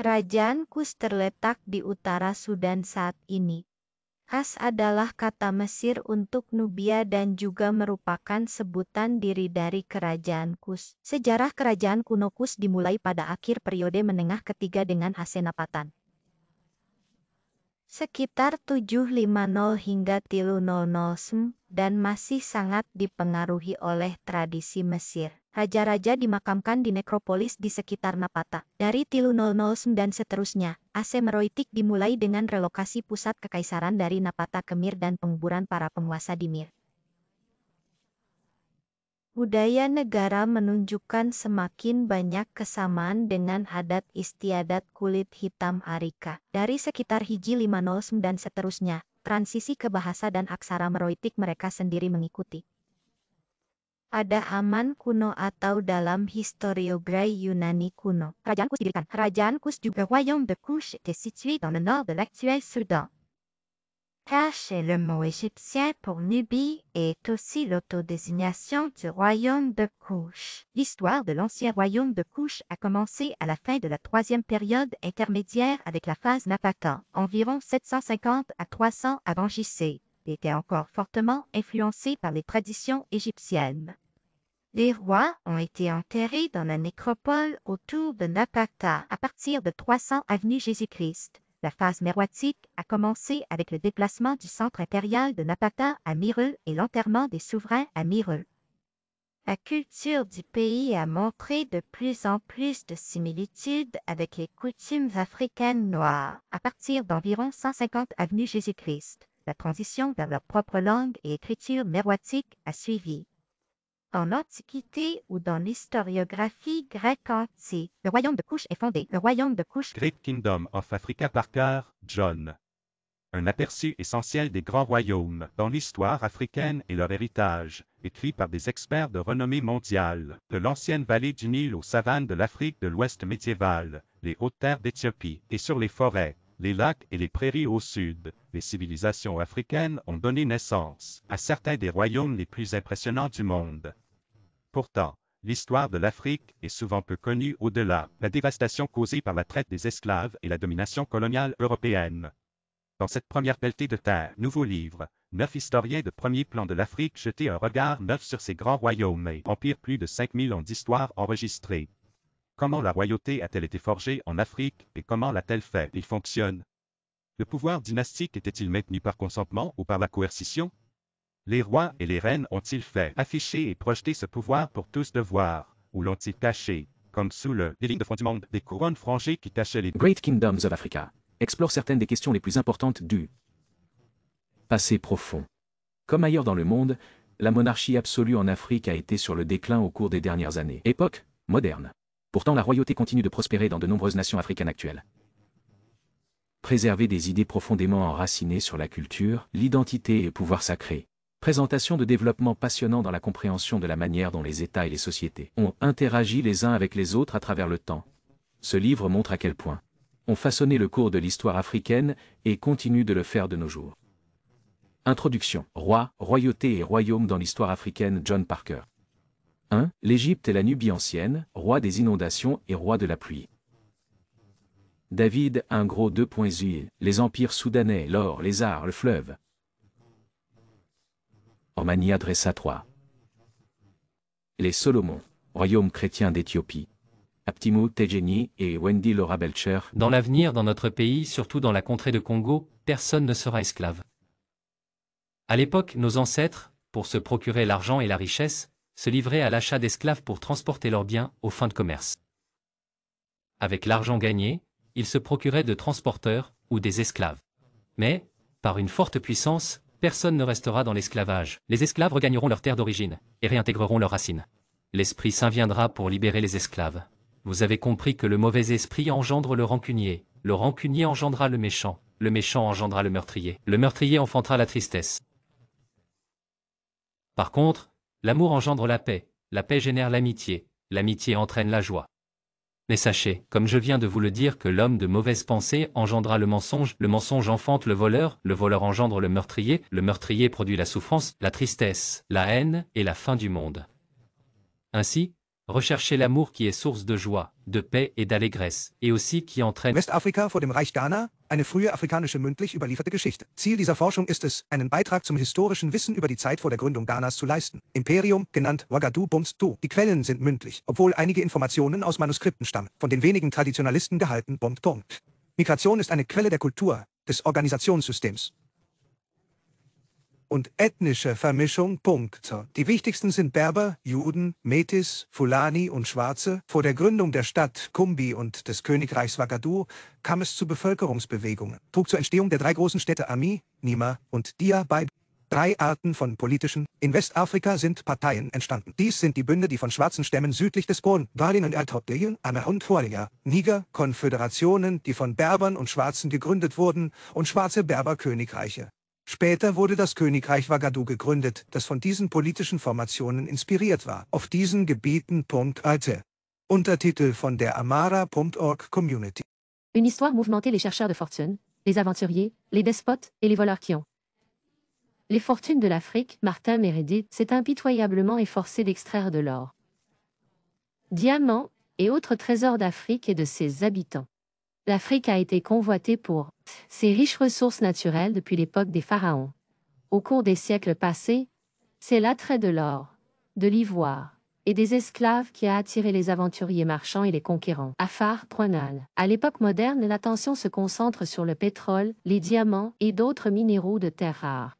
Kerajaan Kus terletak di utara Sudan saat ini. As adalah kata Mesir untuk Nubia dan juga merupakan sebutan diri dari Kerajaan Kus. Sejarah Kerajaan kuno Kus dimulai pada akhir periode menengah ketiga dengan Asenapatan. Sekitar 750 hingga 300 dan masih sangat dipengaruhi oleh tradisi Mesir raja-raja dimakamkan di nekropolis di sekitar Napata. Dari Tilu dan seterusnya, Asemeroitik dimulai dengan relokasi pusat kekaisaran dari Napata ke Mir dan penguburan para penguasa di Mir. Budaya negara menunjukkan semakin banyak kesamaan dengan adat istiadat kulit hitam Arika. Dari sekitar hiji 509 seterusnya, transisi ke bahasa dan aksara meroitik mereka sendiri mengikuti. ada kuno atau dalam Yunani royaume de Kush était situé dans le nord de l'actuel Soudan. Kash est le mot égyptien pour Nubie et est aussi l'autodésignation du royaume de Kush. L'histoire de l'ancien royaume de Kush a commencé à la fin de la troisième période intermédiaire avec la phase Napata, environ 750 à 300 avant JC était encore fortement influencé par les traditions égyptiennes. Les rois ont été enterrés dans la nécropole autour de Napata à partir de 300 avenue Jésus-Christ. La phase méroïtique a commencé avec le déplacement du centre impérial de Napata à Mireux et l'enterrement des souverains à Mireux. La culture du pays a montré de plus en plus de similitudes avec les coutumes africaines noires à partir d'environ 150 avenue Jésus-Christ la transition vers leur propre langue et écriture méroïtique a suivi. En Antiquité ou dans l'historiographie grecque antique, le royaume de Couche est fondé. Le royaume de Couche. Great Kingdom of Africa Parker, John. Un aperçu essentiel des grands royaumes dans l'histoire africaine et leur héritage, écrit par des experts de renommée mondiale, de l'ancienne vallée du Nil aux savanes de l'Afrique de l'Ouest médiévale, les hautes terres d'Éthiopie et sur les forêts, les lacs et les prairies au sud, les civilisations africaines ont donné naissance à certains des royaumes les plus impressionnants du monde. Pourtant, l'histoire de l'Afrique est souvent peu connue au-delà la dévastation causée par la traite des esclaves et la domination coloniale européenne. Dans cette première pelletée de terre, nouveau livre, neuf historiens de premier plan de l'Afrique jetaient un regard neuf sur ces grands royaumes et empires plus de 5000 ans d'histoire enregistrée. Comment la royauté a-t-elle été forgée en Afrique et comment l'a-t-elle fait et fonctionne Le pouvoir dynastique était-il maintenu par consentement ou par la coercition Les rois et les reines ont-ils fait afficher et projeter ce pouvoir pour tous de voir, ou l'ont-ils caché, comme sous le des lignes de fond du monde des couronnes frangées qui tachaient les Great Kingdoms of Africa explore certaines des questions les plus importantes du passé profond. Comme ailleurs dans le monde, la monarchie absolue en Afrique a été sur le déclin au cours des dernières années. Époque moderne. Pourtant la royauté continue de prospérer dans de nombreuses nations africaines actuelles. Préserver des idées profondément enracinées sur la culture, l'identité et le pouvoir sacré. Présentation de développement passionnant dans la compréhension de la manière dont les États et les sociétés ont interagi les uns avec les autres à travers le temps. Ce livre montre à quel point ont façonné le cours de l'histoire africaine et continue de le faire de nos jours. Introduction Roi, royauté et royaume dans l'histoire africaine John Parker 1. L'Égypte et la Nubie ancienne, roi des inondations et roi de la pluie. David, un gros deux points huiles, les empires soudanais, l'or, les arts, le fleuve. Ormania adressa 3. Les Solomon, royaume chrétien d'Éthiopie. Aptimou Tejeni et Wendy Laura Belcher. Dans l'avenir, dans notre pays, surtout dans la contrée de Congo, personne ne sera esclave. À l'époque, nos ancêtres, pour se procurer l'argent et la richesse, se livraient à l'achat d'esclaves pour transporter leurs biens aux fins de commerce. Avec l'argent gagné, ils se procuraient de transporteurs ou des esclaves. Mais, par une forte puissance, personne ne restera dans l'esclavage. Les esclaves regagneront leur terre d'origine et réintégreront leurs racines. L'Esprit Saint viendra pour libérer les esclaves. Vous avez compris que le mauvais esprit engendre le rancunier, le rancunier engendra le méchant, le méchant engendra le meurtrier, le meurtrier enfantera la tristesse. Par contre, L'amour engendre la paix, la paix génère l'amitié, l'amitié entraîne la joie. Mais sachez, comme je viens de vous le dire, que l'homme de mauvaise pensée engendra le mensonge, le mensonge enfante le voleur, le voleur engendre le meurtrier, le meurtrier produit la souffrance, la tristesse, la haine et la fin du monde. Ainsi, Recherchez l'amour qui est source de joie, de paix et d'allégresse, et aussi qui entraîne. Westafrika vor dem Reich Ghana, eine frühe afrikanische mündlich überlieferte Geschichte. Ziel dieser Forschung ist es, einen Beitrag zum historischen Wissen über die Zeit vor der Gründung Ghanas zu leisten. Imperium, genannt Wagadu Bums Du. Die Quellen sind mündlich, obwohl einige Informationen aus Manuskripten stammen, von den wenigen Traditionalisten gehalten Bumtum. Migration ist eine Quelle der Kultur, des Organisationssystems und ethnische Vermischung. Die wichtigsten sind Berber, Juden, Metis, Fulani und Schwarze. Vor der Gründung der Stadt Kumbi und des Königreichs Wagadu kam es zu Bevölkerungsbewegungen, trug zur Entstehung der drei großen Städte Ami, Nima und Dia bei. Drei Arten von politischen, in Westafrika sind Parteien entstanden. Dies sind die Bünde, die von schwarzen Stämmen südlich des Bon, Balin und Altopdelien, Anna und Hualia, Niger, Konföderationen, die von Berbern und Schwarzen gegründet wurden, und schwarze Berberkönigreiche. Später wurde das Königreich Ouagadougou gegründet, das von diesen politischen Formationen inspiriert war. Auf diesen Gebieten. Alte. Untertitel von der Amara.org Community. Une histoire mouvementée les chercheurs de fortune, les aventuriers, les despotes et les voleurs qui ont. Les fortunes de l'Afrique, Martin Meredith s'est impitoyablement efforcé d'extraire de l'or, diamants et autres trésors d'Afrique et de ses habitants. L'Afrique a été convoitée pour ces riches ressources naturelles depuis l'époque des pharaons. Au cours des siècles passés, c'est l'attrait de l'or, de l'ivoire et des esclaves qui a attiré les aventuriers marchands et les conquérants. Afar, Pronal. À l'époque moderne, l'attention se concentre sur le pétrole, les diamants et d'autres minéraux de terre rare.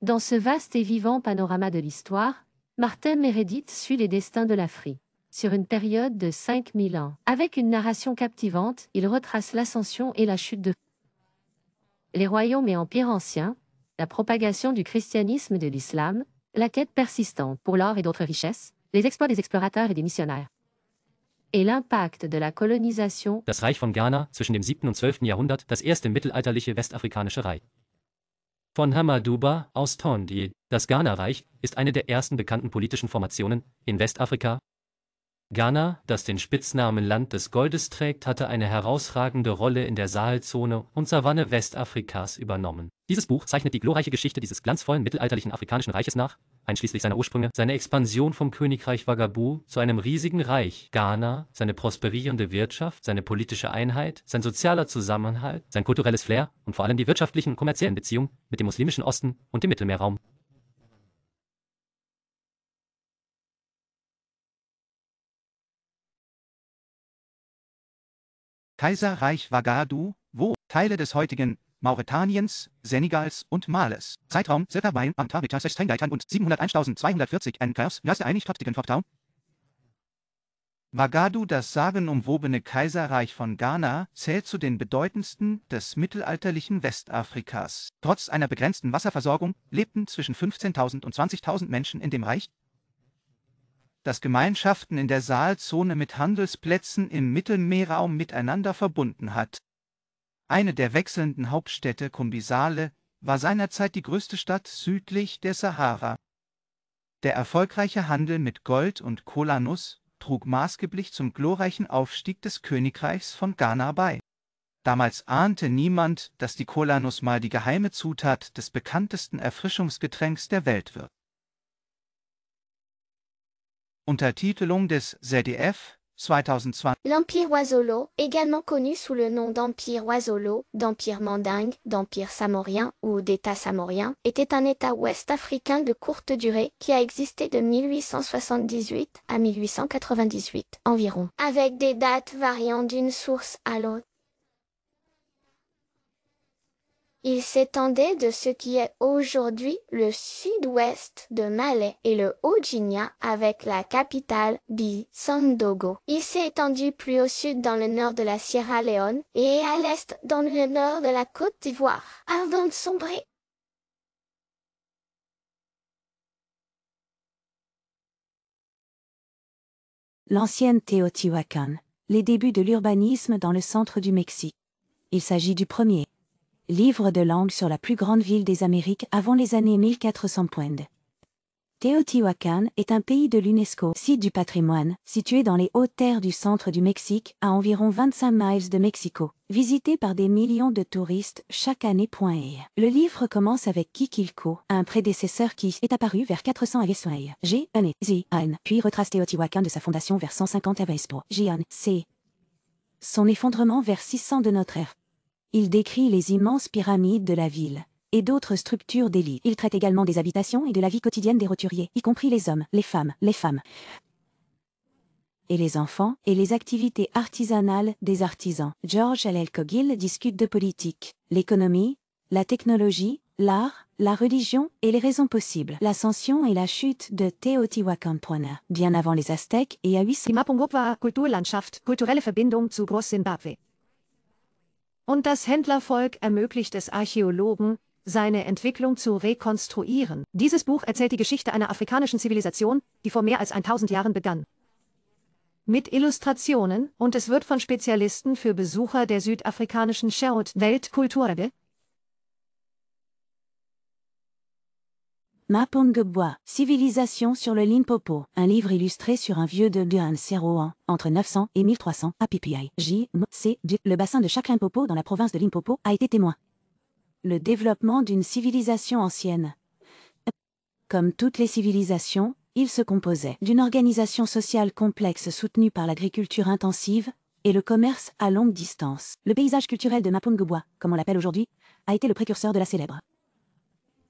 Dans ce vaste et vivant panorama de l'histoire, Martin Meredith suit les destins de l'Afrique sur une période de 5000 ans. Avec une narration captivante, il retrace l'ascension et la chute de les royaumes et empires anciens, la propagation du christianisme et de l'islam, la quête persistante pour l'or et d'autres richesses, les exploits des explorateurs et des missionnaires et l'impact de la colonisation. Das Reich von Ghana zwischen dem 7. und 12. Jahrhundert, das erste mittelalterliche westafrikanische Reich. Von Hamadouba aus Tondi. das Ghana-Reich, ist eine der ersten bekannten politischen Formationen in Westafrika Ghana, das den Spitznamen Land des Goldes trägt, hatte eine herausragende Rolle in der Sahelzone und Savanne Westafrikas übernommen. Dieses Buch zeichnet die glorreiche Geschichte dieses glanzvollen mittelalterlichen afrikanischen Reiches nach, einschließlich seiner Ursprünge, seine Expansion vom Königreich Wagabu zu einem riesigen Reich, Ghana, seine prosperierende Wirtschaft, seine politische Einheit, sein sozialer Zusammenhalt, sein kulturelles Flair und vor allem die wirtschaftlichen und kommerziellen Beziehungen mit dem muslimischen Osten und dem Mittelmeerraum. Kaiserreich Ouagadougou, wo Teile des heutigen Mauretaniens, Senegals und Males. Zeitraum circa bei Antarita 16 Gaitan und 701.240 Ankers, Lasse einig Tottigen Fortau. Magadu, das sagenumwobene Kaiserreich von Ghana, zählt zu den bedeutendsten des mittelalterlichen Westafrikas. Trotz einer begrenzten Wasserversorgung lebten zwischen 15.000 und 20.000 Menschen in dem Reich, dass Gemeinschaften in der Saalzone mit Handelsplätzen im Mittelmeerraum miteinander verbunden hat. Eine der wechselnden Hauptstädte Kumbisale war seinerzeit die größte Stadt südlich der Sahara. Der erfolgreiche Handel mit Gold und Kolanus trug maßgeblich zum glorreichen Aufstieg des Königreichs von Ghana bei. Damals ahnte niemand, dass die Kolanus mal die geheime Zutat des bekanntesten Erfrischungsgetränks der Welt wird. L'Empire Oisolo, également connu sous le nom d'Empire Oisolo, d'Empire Mandingue, d'Empire Samorien ou d'État Samorien, était un État ouest africain de courte durée qui a existé de 1878 à 1898 environ, avec des dates variant d'une source à l'autre. Il s'étendait de ce qui est aujourd'hui le sud-ouest de Malais et le Haut-Ginia avec la capitale, Bi, Sandogo. Il s'est étendu plus au sud dans le nord de la Sierra Leone et à l'est dans le nord de la Côte d'Ivoire, avant de sombrer. L'ancienne Teotihuacan, les débuts de l'urbanisme dans le centre du Mexique. Il s'agit du premier livre de langue sur la plus grande ville des Amériques avant les années 1400. Teotihuacan est un pays de l'UNESCO, site du patrimoine, situé dans les hautes terres du centre du Mexique, à environ 25 miles de Mexico, visité par des millions de touristes chaque année. Le livre commence avec Kikilko, un prédécesseur qui est apparu vers 400 av. E G, N, puis retrace Teotihuacan de sa fondation vers 150 J. G, C. Son effondrement vers 600 de notre ère. Il décrit les immenses pyramides de la ville et d'autres structures d'élite. Il traite également des habitations et de la vie quotidienne des roturiers, y compris les hommes, les femmes, les femmes et les enfants, et les activités artisanales des artisans. George L. Cogill discute de politique, l'économie, la technologie, l'art, la religion et les raisons possibles. L'ascension et la chute de Teotihuacan bien avant les Aztèques et à 800. kulturelle Verbindung zu Und das Händlervolk ermöglicht es Archäologen, seine Entwicklung zu rekonstruieren. Dieses Buch erzählt die Geschichte einer afrikanischen Zivilisation, die vor mehr als 1000 Jahren begann. Mit Illustrationen, und es wird von Spezialisten für Besucher der südafrikanischen Sherwood Weltkulturerbe Mapongebois, Civilisation sur le Limpopo, un livre illustré sur un vieux de Guan entre 900 et 1300, à PPI. J. C. Le bassin de chaque dans la province de Limpopo a été témoin. Le développement d'une civilisation ancienne. Comme toutes les civilisations, il se composait d'une organisation sociale complexe soutenue par l'agriculture intensive et le commerce à longue distance. Le paysage culturel de Mapongebois, comme on l'appelle aujourd'hui, a été le précurseur de la célèbre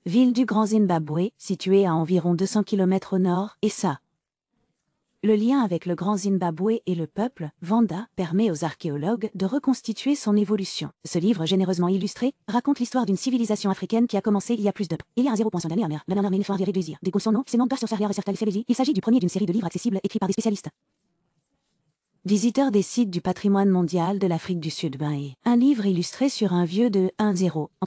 ville du Grand Zimbabwe, située à environ 200 km au nord, et ça. Le lien avec le Grand Zimbabwe et le peuple, Vanda, permet aux archéologues de reconstituer son évolution. Ce livre généreusement illustré raconte l'histoire d'une civilisation africaine qui a commencé il y a plus de... Il y a un zéro point d'année dernière. mer, la il Des c'est non, Il s'agit du premier d'une série de livres accessibles écrits par des spécialistes. visiteur des sites du patrimoine mondial de l'Afrique du Sud. et un livre illustré sur un vieux de 1-0 le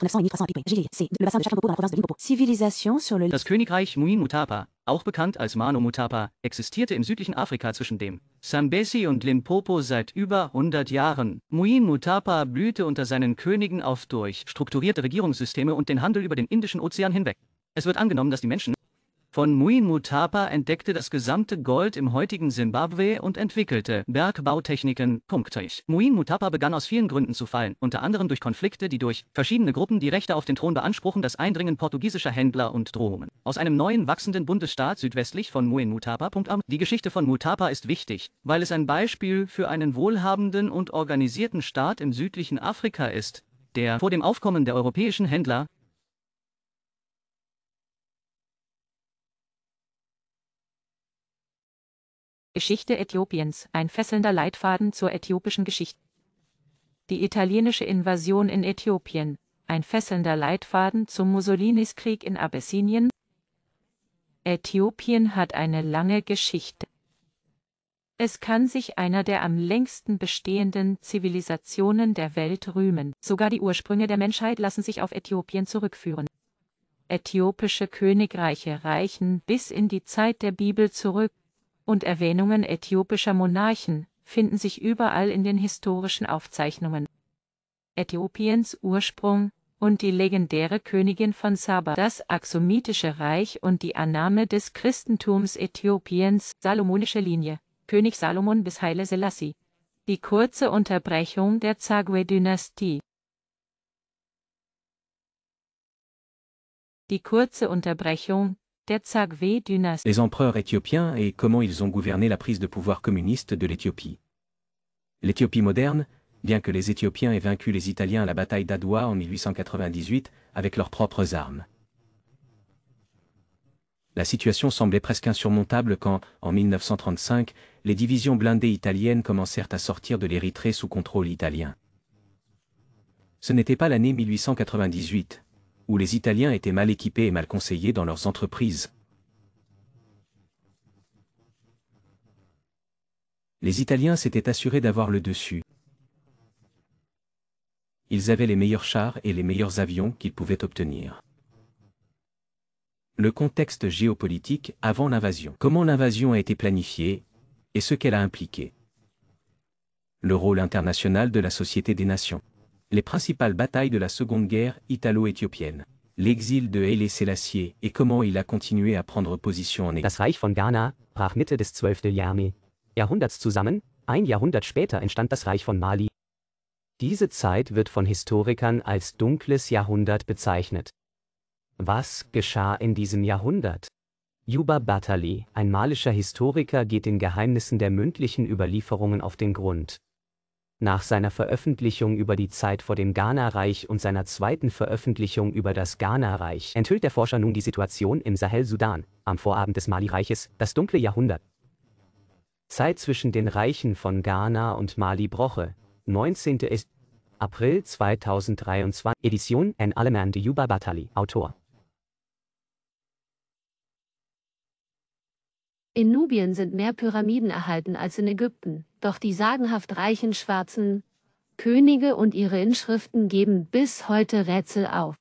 bassin de Chakampopo dans la province de Limpopo. Civilisation sur le... Das Königreich Muin Mutapa, auch bekannt als Mano Mutapa, existierte im südlichen Afrika zwischen dem Sambesi und Limpopo seit über 100 Jahren. Muin Mutapa blühte unter seinen Königen auf durch strukturierte Regierungssysteme und den Handel über den Indischen Ozean hinweg. Es wird angenommen, dass die Menschen von Mui Mutapa entdeckte das gesamte Gold im heutigen Simbabwe und entwickelte Bergbautechniken. Mui Mutapa begann aus vielen Gründen zu fallen, unter anderem durch Konflikte, die durch verschiedene Gruppen die Rechte auf den Thron beanspruchen, das Eindringen portugiesischer Händler und Drohungen. Aus einem neuen wachsenden Bundesstaat südwestlich von Mui Mutapa. Die Geschichte von Mutapa ist wichtig, weil es ein Beispiel für einen wohlhabenden und organisierten Staat im südlichen Afrika ist, der vor dem Aufkommen der europäischen Händler Geschichte Äthiopiens, ein fesselnder Leitfaden zur äthiopischen Geschichte. Die italienische Invasion in Äthiopien, ein fesselnder Leitfaden zum Mussolinis Krieg in Abessinien. Äthiopien hat eine lange Geschichte. Es kann sich einer der am längsten bestehenden Zivilisationen der Welt rühmen. Sogar die Ursprünge der Menschheit lassen sich auf Äthiopien zurückführen. Äthiopische Königreiche reichen bis in die Zeit der Bibel zurück und Erwähnungen äthiopischer Monarchen finden sich überall in den historischen Aufzeichnungen. Äthiopiens Ursprung und die legendäre Königin von Saba, das Axomitische Reich und die Annahme des Christentums Äthiopiens, Salomonische Linie, König Salomon bis Haile Selassie, die kurze Unterbrechung der Zagwe-Dynastie. Die kurze Unterbrechung les empereurs éthiopiens et comment ils ont gouverné la prise de pouvoir communiste de l'Éthiopie. L'Éthiopie moderne, bien que les Éthiopiens aient vaincu les Italiens à la bataille d'Adoua en 1898 avec leurs propres armes. La situation semblait presque insurmontable quand, en 1935, les divisions blindées italiennes commencèrent à sortir de l'Érythrée sous contrôle italien. Ce n'était pas l'année 1898, où les Italiens étaient mal équipés et mal conseillés dans leurs entreprises. Les Italiens s'étaient assurés d'avoir le dessus. Ils avaient les meilleurs chars et les meilleurs avions qu'ils pouvaient obtenir. Le contexte géopolitique avant l'invasion. Comment l'invasion a été planifiée et ce qu'elle a impliqué. Le rôle international de la Société des Nations. les principales batailles de la Seconde Guerre italo-éthiopienne, l'exil de Haile Selassie et comment il a continué à prendre position en Ägypten. Das Reich von Ghana brach Mitte des 12. Jahrhunderts zusammen, ein Jahrhundert später entstand das Reich von Mali. Diese Zeit wird von Historikern als dunkles Jahrhundert bezeichnet. Was geschah in diesem Jahrhundert? Juba Batali, ein malischer Historiker, geht den Geheimnissen der mündlichen Überlieferungen auf den Grund. Nach seiner Veröffentlichung über die Zeit vor dem Ghana-Reich und seiner zweiten Veröffentlichung über das Ghana-Reich enthüllt der Forscher nun die Situation im Sahel-Sudan, am Vorabend des Mali-Reiches, das dunkle Jahrhundert. Zeit zwischen den Reichen von Ghana und Mali Broche, 19. April 2023, Edition N. Aleman de Yuba Batali, Autor. In Nubien sind mehr Pyramiden erhalten als in Ägypten, doch die sagenhaft reichen schwarzen Könige und ihre Inschriften geben bis heute Rätsel auf.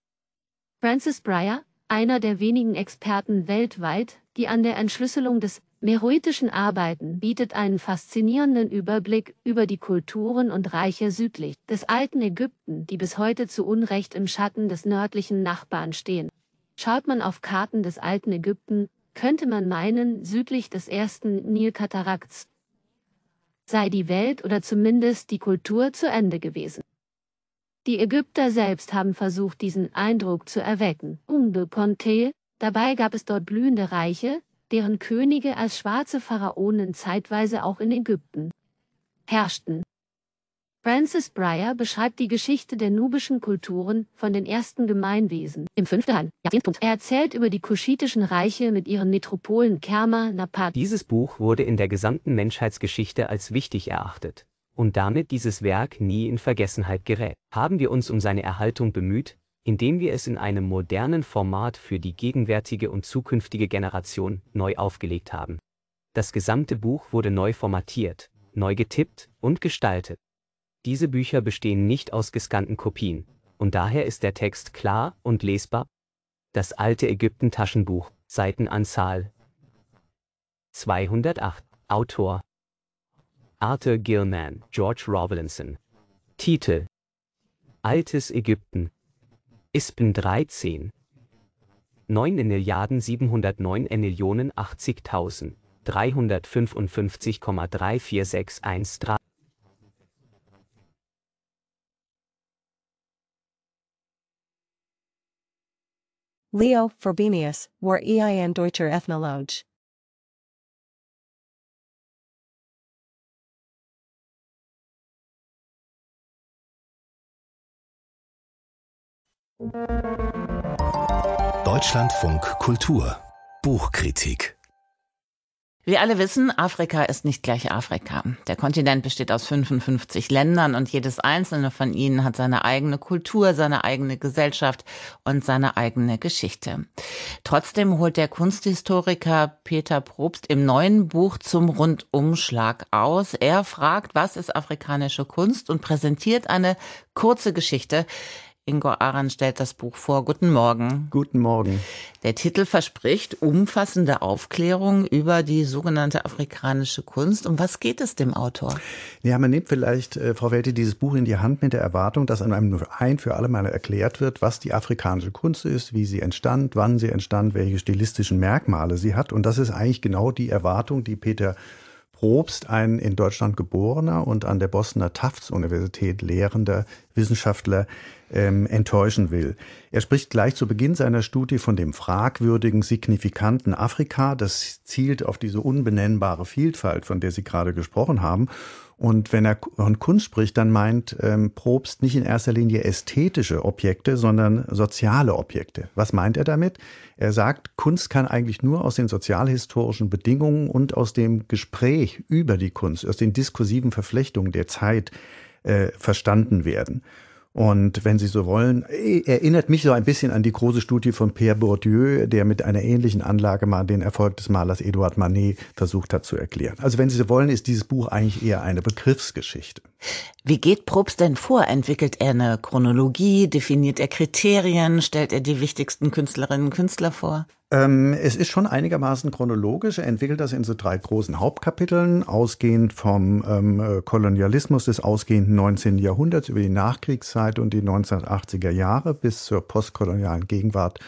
Francis Breyer, einer der wenigen Experten weltweit, die an der Entschlüsselung des meroitischen arbeiten, bietet einen faszinierenden Überblick über die Kulturen und Reiche südlich des alten Ägypten, die bis heute zu Unrecht im Schatten des nördlichen Nachbarn stehen. Schaut man auf Karten des alten Ägypten, könnte man meinen, südlich des ersten Nilkatarakts sei die Welt oder zumindest die Kultur zu Ende gewesen. Die Ägypter selbst haben versucht, diesen Eindruck zu erwecken. Umbe Conte, dabei gab es dort blühende Reiche, deren Könige als schwarze Pharaonen zeitweise auch in Ägypten herrschten. Francis Breyer beschreibt die Geschichte der nubischen Kulturen von den ersten Gemeinwesen im fünften Jahrhundert. Er erzählt über die kuschitischen Reiche mit ihren Metropolen Kerma, Napat. Dieses Buch wurde in der gesamten Menschheitsgeschichte als wichtig erachtet und damit dieses Werk nie in Vergessenheit gerät. Haben wir uns um seine Erhaltung bemüht, indem wir es in einem modernen Format für die gegenwärtige und zukünftige Generation neu aufgelegt haben. Das gesamte Buch wurde neu formatiert, neu getippt und gestaltet. Diese Bücher bestehen nicht aus gescannten Kopien, und daher ist der Text klar und lesbar. Das alte Ägypten-Taschenbuch, Seitenanzahl 208, Autor Arthur Gilman, George Robinson. Titel Altes Ägypten. Ispen 13. 9 Milliarden 709 Millionen 80.355,34613 Leo Frobenius war ein deutscher Ethnologe. Deutschlandfunk Kultur Buchkritik Wir alle wissen, Afrika ist nicht gleich Afrika. Der Kontinent besteht aus 55 Ländern und jedes einzelne von ihnen hat seine eigene Kultur, seine eigene Gesellschaft und seine eigene Geschichte. Trotzdem holt der Kunsthistoriker Peter Probst im neuen Buch zum Rundumschlag aus. Er fragt, was ist afrikanische Kunst und präsentiert eine kurze Geschichte, Ingo Aran stellt das Buch vor. Guten Morgen. Guten Morgen. Der Titel verspricht umfassende Aufklärung über die sogenannte afrikanische Kunst. Um was geht es dem Autor? Ja, man nimmt vielleicht, äh, Frau Welte, dieses Buch in die Hand mit der Erwartung, dass einem ein für alle Mal erklärt wird, was die afrikanische Kunst ist, wie sie entstand, wann sie entstand, welche stilistischen Merkmale sie hat. Und das ist eigentlich genau die Erwartung, die Peter Probst, ein in Deutschland geborener und an der Bostoner Tufts-Universität lehrender Wissenschaftler, ähm, enttäuschen will. Er spricht gleich zu Beginn seiner Studie von dem fragwürdigen, signifikanten Afrika. Das zielt auf diese unbenennbare Vielfalt, von der Sie gerade gesprochen haben. Und wenn er von Kunst spricht, dann meint ähm, Probst nicht in erster Linie ästhetische Objekte, sondern soziale Objekte. Was meint er damit? Er sagt, Kunst kann eigentlich nur aus den sozialhistorischen Bedingungen und aus dem Gespräch über die Kunst, aus den diskursiven Verflechtungen der Zeit äh, verstanden werden. Und wenn Sie so wollen, äh, erinnert mich so ein bisschen an die große Studie von Pierre Bourdieu, der mit einer ähnlichen Anlage mal den Erfolg des Malers Eduard Manet versucht hat zu erklären. Also wenn Sie so wollen, ist dieses Buch eigentlich eher eine Begriffsgeschichte. Wie geht Probst denn vor? Entwickelt er eine Chronologie? Definiert er Kriterien? Stellt er die wichtigsten Künstlerinnen und Künstler vor? Ähm, es ist schon einigermaßen chronologisch. Er entwickelt das in so drei großen Hauptkapiteln, ausgehend vom ähm, äh, Kolonialismus des ausgehenden 19. Jahrhunderts über die Nachkriegszeit und die 1980er Jahre bis zur postkolonialen Gegenwart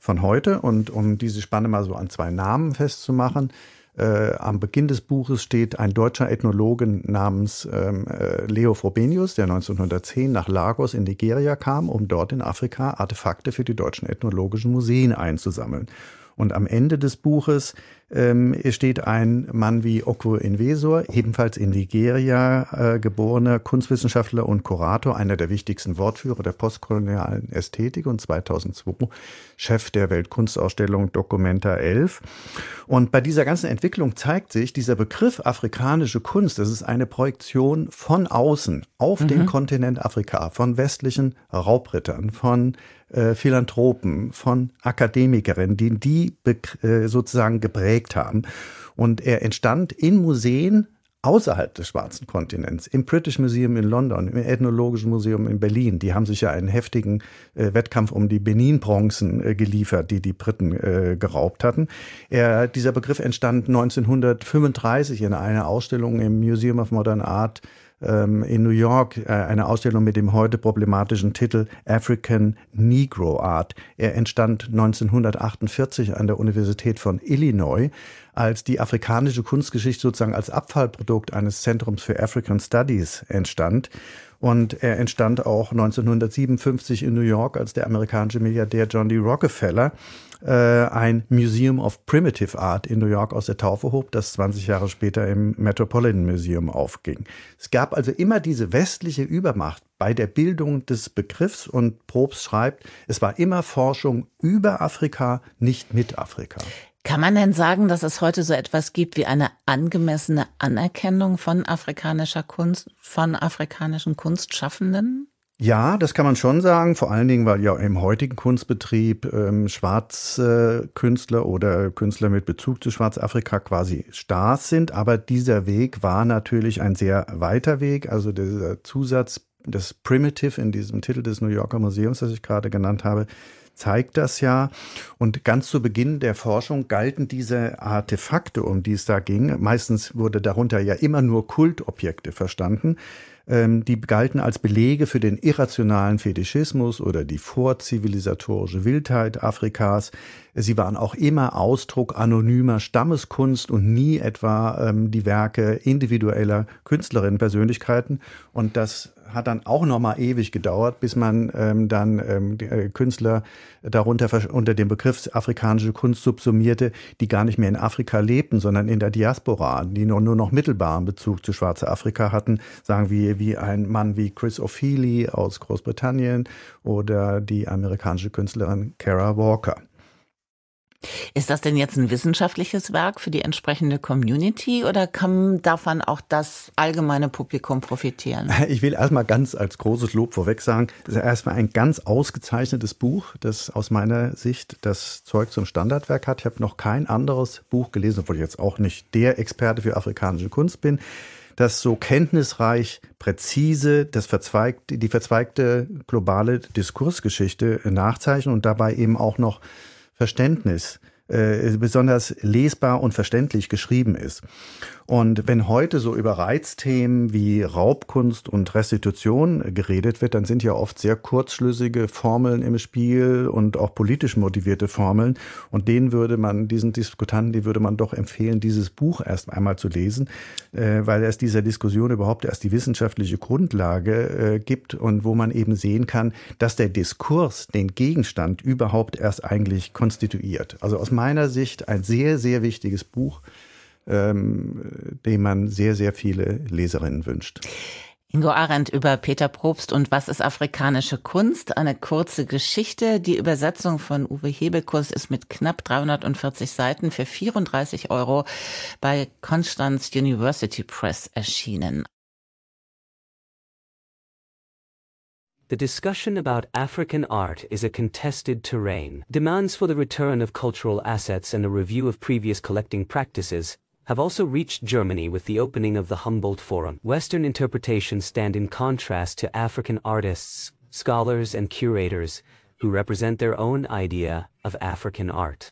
von heute. Und um diese Spanne mal so an zwei Namen festzumachen, äh, am Beginn des Buches steht ein deutscher Ethnologe namens ähm, äh, Leo Frobenius, der 1910 nach Lagos in Nigeria kam, um dort in Afrika Artefakte für die deutschen ethnologischen Museen einzusammeln. Und am Ende des Buches ähm, steht ein Mann wie Okwo Inwesor, ebenfalls in Nigeria äh, geborener Kunstwissenschaftler und Kurator, einer der wichtigsten Wortführer der postkolonialen Ästhetik und 2002 Chef der Weltkunstausstellung Documenta 11. Und bei dieser ganzen Entwicklung zeigt sich, dieser Begriff afrikanische Kunst, das ist eine Projektion von außen auf mhm. den Kontinent Afrika, von westlichen Raubrittern, von äh, Philanthropen, von Akademikerinnen, die die äh, sozusagen geprägt haben. Und er entstand in Museen außerhalb des schwarzen Kontinents, im British Museum in London, im Ethnologischen Museum in Berlin. Die haben sich ja einen heftigen äh, Wettkampf um die Benin-Bronzen äh, geliefert, die die Briten äh, geraubt hatten. Er, dieser Begriff entstand 1935 in einer Ausstellung im Museum of Modern Art ähm, in New York äh, eine Ausstellung mit dem heute problematischen Titel African Negro Art. Er entstand 1948 an der Universität von Illinois als die afrikanische Kunstgeschichte sozusagen als Abfallprodukt eines Zentrums für African Studies entstand. Und er entstand auch 1957 in New York, als der amerikanische Milliardär John D. Rockefeller äh, ein Museum of Primitive Art in New York aus der Taufe hob, das 20 Jahre später im Metropolitan Museum aufging. Es gab also immer diese westliche Übermacht bei der Bildung des Begriffs und Probst schreibt, es war immer Forschung über Afrika, nicht mit Afrika. Kann man denn sagen, dass es heute so etwas gibt wie eine angemessene Anerkennung von afrikanischer Kunst, von afrikanischen Kunstschaffenden? Ja, das kann man schon sagen, vor allen Dingen, weil ja im heutigen Kunstbetrieb ähm, schwarze Künstler oder Künstler mit Bezug zu Schwarzafrika quasi Stars sind. Aber dieser Weg war natürlich ein sehr weiter Weg. Also dieser Zusatz das Primitive in diesem Titel des New Yorker Museums, das ich gerade genannt habe, zeigt das ja. Und ganz zu Beginn der Forschung galten diese Artefakte, um die es da ging. Meistens wurde darunter ja immer nur Kultobjekte verstanden. Ähm, die galten als Belege für den irrationalen Fetischismus oder die vorzivilisatorische Wildheit Afrikas. Sie waren auch immer Ausdruck anonymer Stammeskunst und nie etwa ähm, die Werke individueller Künstlerinnen, Persönlichkeiten. Und das hat dann auch nochmal ewig gedauert, bis man ähm, dann ähm, die, äh, Künstler darunter unter dem Begriff afrikanische Kunst subsumierte, die gar nicht mehr in Afrika lebten, sondern in der Diaspora, die nur, nur noch mittelbaren Bezug zu schwarzer Afrika hatten, sagen wir wie ein Mann wie Chris O'Feely aus Großbritannien oder die amerikanische Künstlerin Kara Walker. Ist das denn jetzt ein wissenschaftliches Werk für die entsprechende Community oder kann davon auch das allgemeine Publikum profitieren? Ich will erstmal ganz als großes Lob vorweg sagen, das ist erstmal ein ganz ausgezeichnetes Buch, das aus meiner Sicht das Zeug zum Standardwerk hat. Ich habe noch kein anderes Buch gelesen, obwohl ich jetzt auch nicht der Experte für afrikanische Kunst bin das so kenntnisreich, präzise das verzweigt, die verzweigte globale Diskursgeschichte nachzeichnet und dabei eben auch noch Verständnis äh, besonders lesbar und verständlich geschrieben ist. Und wenn heute so über Reizthemen wie Raubkunst und Restitution geredet wird, dann sind ja oft sehr kurzschlüssige Formeln im Spiel und auch politisch motivierte Formeln. Und denen würde man, diesen Diskutanten, die würde man doch empfehlen, dieses Buch erst einmal zu lesen, äh, weil es dieser Diskussion überhaupt erst die wissenschaftliche Grundlage äh, gibt und wo man eben sehen kann, dass der Diskurs den Gegenstand überhaupt erst eigentlich konstituiert. Also aus meiner Sicht ein sehr, sehr wichtiges Buch, ähm, dem man sehr, sehr viele Leserinnen wünscht. Ingo Arendt über Peter Probst und Was ist afrikanische Kunst? Eine kurze Geschichte. Die Übersetzung von Uwe Hebekus ist mit knapp 340 Seiten für 34 Euro bei Konstanz University Press erschienen. the discussion about African art is a contested terrain. Demands for the return of cultural assets and a review of previous collecting practices have also reached Germany with the opening of the Humboldt Forum. Western interpretations stand in contrast to African artists, scholars, and curators who represent their own idea of African art.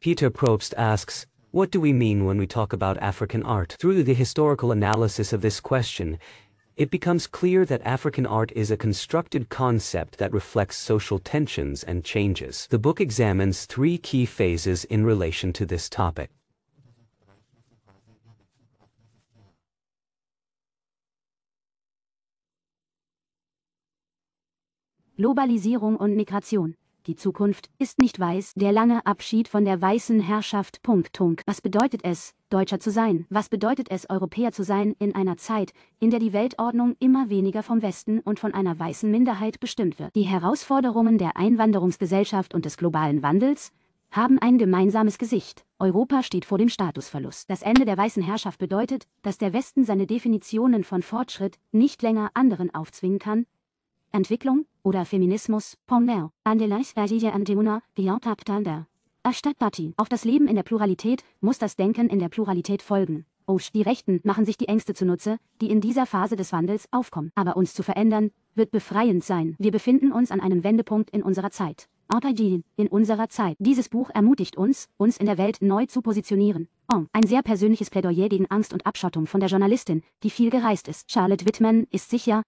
Peter Probst asks, what do we mean when we talk about African art? Through the historical analysis of this question, it becomes clear that African art is a constructed concept that reflects social tensions and changes. The book examines three key phases in relation to this topic. Globalisierung und Migration die Zukunft ist nicht weiß, der lange Abschied von der weißen Herrschaft. Was bedeutet es, Deutscher zu sein? Was bedeutet es, Europäer zu sein in einer Zeit, in der die Weltordnung immer weniger vom Westen und von einer weißen Minderheit bestimmt wird? Die Herausforderungen der Einwanderungsgesellschaft und des globalen Wandels haben ein gemeinsames Gesicht. Europa steht vor dem Statusverlust. Das Ende der weißen Herrschaft bedeutet, dass der Westen seine Definitionen von Fortschritt nicht länger anderen aufzwingen kann. Entwicklung, oder Feminismus, Ponger, Andelaichvajija Andeuna, Vyantaptanda. Erstatt Bati auf das Leben in der Pluralität, muss das Denken in der Pluralität folgen. Osh, die Rechten machen sich die Ängste zunutze, die in dieser Phase des Wandels aufkommen. Aber uns zu verändern, wird befreiend sein. Wir befinden uns an einem Wendepunkt in unserer Zeit. Autajin, in unserer Zeit. Dieses Buch ermutigt uns, uns in der Welt neu zu positionieren. On. Oh, ein sehr persönliches Plädoyer gegen Angst und Abschottung von der Journalistin, die viel gereist ist. Charlotte Whitman ist sicher,